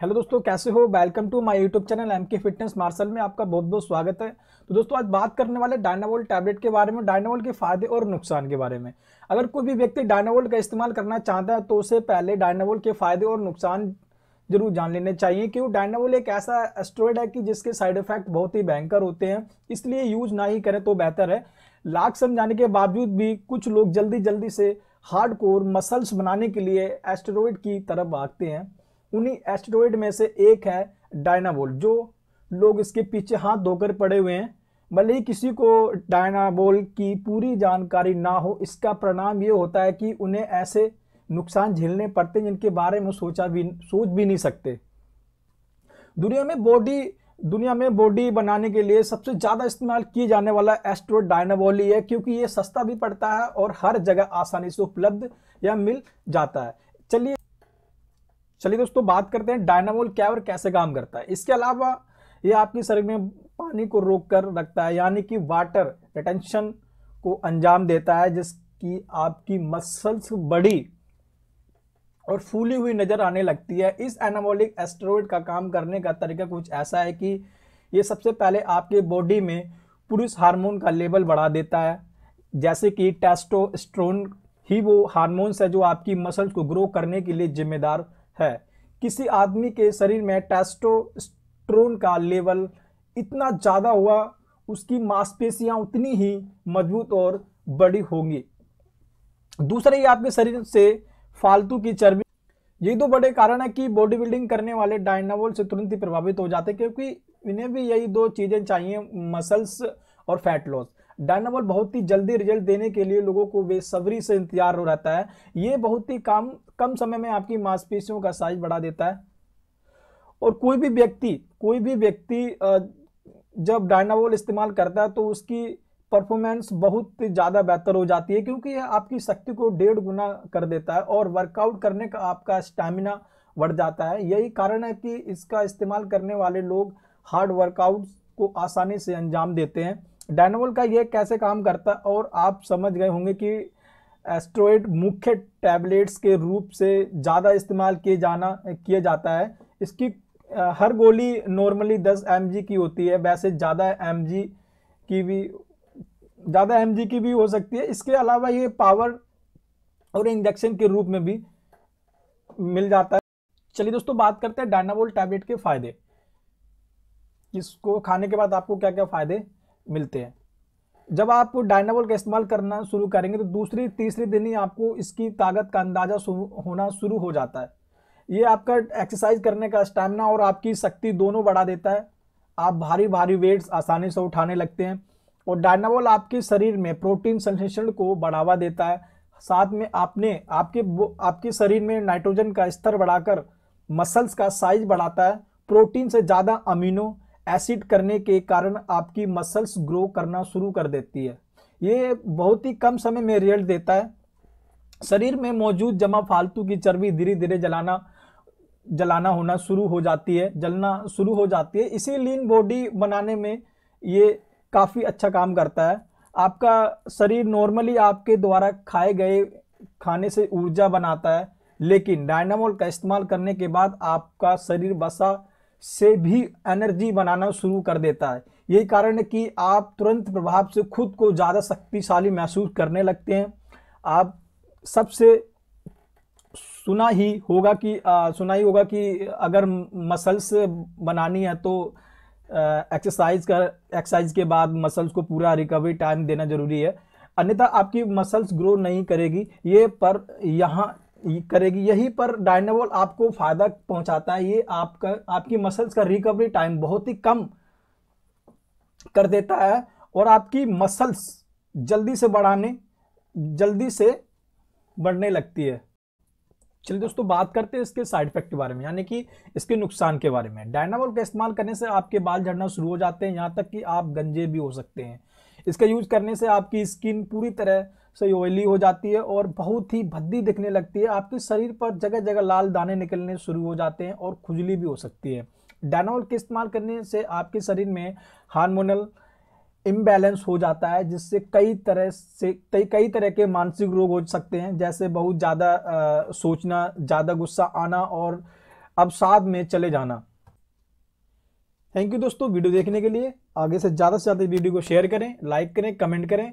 hello दोस्तों कैसे हो welcome to my YouTube channel M K fitness martial में आपका बहुत बहुत स्वागत है तो दोस्तों आज बात करने वाले डायनावोल टैबलेट के बारे में डायनावोल के फायदे और नुकसान के बारे में अगर कोई भी व्यक्ति डायनावोल का इस्तेमाल करना चाहता है तो उसे पहले डायनावोल के फायदे और नुकसान जरूर जान लेने चाहिए क्यों डायनावोल एक ऐसा एस्ट्रॉयड है कि जिसके साइड इफेक्ट बहुत ही भयंकर होते हैं इसलिए यूज ना ही करें तो बेहतर है लाख समझाने के बावजूद भी कुछ लोग जल्दी जल्दी से हार्ड कोर मसल्स बनाने के लिए एस्ट्रॉयड की तरफ भागते हैं उन्हीं एस्टेरॉयड में से एक है डायनाबोल जो लोग इसके पीछे हाथ धोकर पड़े हुए हैं भले ही किसी को डायनाबोल की पूरी जानकारी ना हो इसका परिणाम ये होता है कि उन्हें ऐसे नुकसान झेलने पड़ते हैं जिनके बारे में सोचा भी सोच भी नहीं सकते दुनिया में बॉडी दुनिया में बॉडी बनाने के लिए सबसे ज़्यादा इस्तेमाल किए जाने वाला एस्ट्रो डायनाबोल ही है क्योंकि ये सस्ता भी पड़ता है और हर जगह आसानी से उपलब्ध या मिल जाता है चलिए चलिए दोस्तों बात करते हैं डायनामोल कैवर कैसे काम करता है इसके अलावा ये आपकी शरीर में पानी को रोक कर रखता है यानी कि वाटर रिटेंशन को अंजाम देता है जिसकी आपकी मसल्स बड़ी और फूली हुई नज़र आने लगती है इस एनामोलिक एस्ट्रोइड का काम करने का तरीका कुछ ऐसा है कि ये सबसे पहले आपके बॉडी में पुरुष हार्मोन का लेवल बढ़ा देता है जैसे कि टेस्टोस्ट्रोन ही वो हार्मोन्स है जो आपकी मसल्स को ग्रो करने के लिए जिम्मेदार है किसी आदमी के शरीर में टेस्टोस्ट्रोन का लेवल इतना ज़्यादा हुआ उसकी मांसपेशियां उतनी ही मजबूत और बड़ी होंगी दूसरे ये आपके शरीर से फालतू की चर्बी यही दो बड़े कारण है कि बॉडी बिल्डिंग करने वाले डायनावोल से तुरंत ही प्रभावित हो जाते हैं क्योंकि इन्हें भी यही दो चीज़ें चाहिए मसल्स और फैट लॉस डायनाबॉल बहुत ही जल्दी रिजल्ट देने के लिए लोगों को बेसब्री से इंतजार हो रहता है ये बहुत ही काम कम समय में आपकी मांसपेशियों का साइज बढ़ा देता है और कोई भी व्यक्ति कोई भी व्यक्ति जब डायनाबॉल इस्तेमाल करता है तो उसकी परफॉर्मेंस बहुत ज़्यादा बेहतर हो जाती है क्योंकि यह आपकी शक्ति को डेढ़ गुना कर देता है और वर्कआउट करने का आपका स्टैमिना बढ़ जाता है यही कारण है कि इसका इस्तेमाल करने वाले लोग हार्ड वर्कआउट को आसानी से अंजाम देते हैं डायनोवल का ये कैसे काम करता है और आप समझ गए होंगे कि एस्ट्रॉइड मुख्य टैबलेट्स के रूप से ज़्यादा इस्तेमाल किए जाना किया जाता है इसकी हर गोली नॉर्मली 10 एम की होती है वैसे ज़्यादा एम की भी ज़्यादा एम की भी हो सकती है इसके अलावा ये पावर और इंजेक्शन के रूप में भी मिल जाता है चलिए दोस्तों बात करते हैं डायनावोल टैबलेट के फ़ायदे इसको खाने के बाद आपको क्या क्या फ़ायदे मिलते हैं जब आप डायनाबॉल का इस्तेमाल करना शुरू करेंगे तो दूसरी तीसरे दिन ही आपको इसकी ताकत का अंदाज़ा होना शुरू हो जाता है ये आपका एक्सरसाइज करने का स्टैमिना और आपकी शक्ति दोनों बढ़ा देता है आप भारी भारी वेट्स आसानी से उठाने लगते हैं और डायनाबॉल आपके शरीर में प्रोटीन संश्लेषण को बढ़ावा देता है साथ में आपने आपके आपके शरीर में नाइट्रोजन का स्तर बढ़ाकर मसल्स का साइज बढ़ाता है प्रोटीन से ज़्यादा अमीनो एसिड करने के कारण आपकी मसल्स ग्रो करना शुरू कर देती है ये बहुत ही कम समय में रिजल्ट देता है शरीर में मौजूद जमा फालतू की चर्बी धीरे धीरे जलाना जलाना होना शुरू हो जाती है जलना शुरू हो जाती है इसी लीन बॉडी बनाने में ये काफ़ी अच्छा काम करता है आपका शरीर नॉर्मली आपके द्वारा खाए गए खाने से ऊर्जा बनाता है लेकिन डायनामोल का इस्तेमाल करने के बाद आपका शरीर बसा से भी एनर्जी बनाना शुरू कर देता है यही कारण है कि आप तुरंत प्रभाव से खुद को ज़्यादा शक्तिशाली महसूस करने लगते हैं आप सबसे सुना ही होगा कि आ, सुना ही होगा कि अगर मसल्स बनानी है तो एक्सरसाइज कर एक्सरसाइज के बाद मसल्स को पूरा रिकवरी टाइम देना ज़रूरी है अन्यथा आपकी मसल्स ग्रो नहीं करेगी ये पर यहाँ करेगी यही पर डायनावॉल आपको फ़ायदा पहुंचाता है ये आपका आपकी मसल्स का रिकवरी टाइम बहुत ही कम कर देता है और आपकी मसल्स जल्दी से बढ़ाने जल्दी से बढ़ने लगती है चलिए दोस्तों बात करते हैं इसके साइड इफेक्ट के बारे में यानी कि इसके नुकसान के बारे में डायनावॉल का इस्तेमाल करने से आपके बाल झड़ना शुरू हो जाते हैं यहाँ तक कि आप गंजे भी हो सकते हैं इसका यूज करने से आपकी स्किन पूरी तरह सही ऑयली हो जाती है और बहुत ही भद्दी दिखने लगती है आपके शरीर पर जगह जगह लाल दाने निकलने शुरू हो जाते हैं और खुजली भी हो सकती है डायनॉल के इस्तेमाल करने से आपके शरीर में हार्मोनल इम्बैलेंस हो जाता है जिससे कई तरह से कई कई तरह के मानसिक रोग हो सकते हैं जैसे बहुत ज़्यादा सोचना ज़्यादा गुस्सा आना और अवसाद में चले जाना थैंक यू दोस्तों वीडियो देखने के लिए आगे से ज़्यादा से ज़्यादा वीडियो को शेयर करें लाइक करें कमेंट करें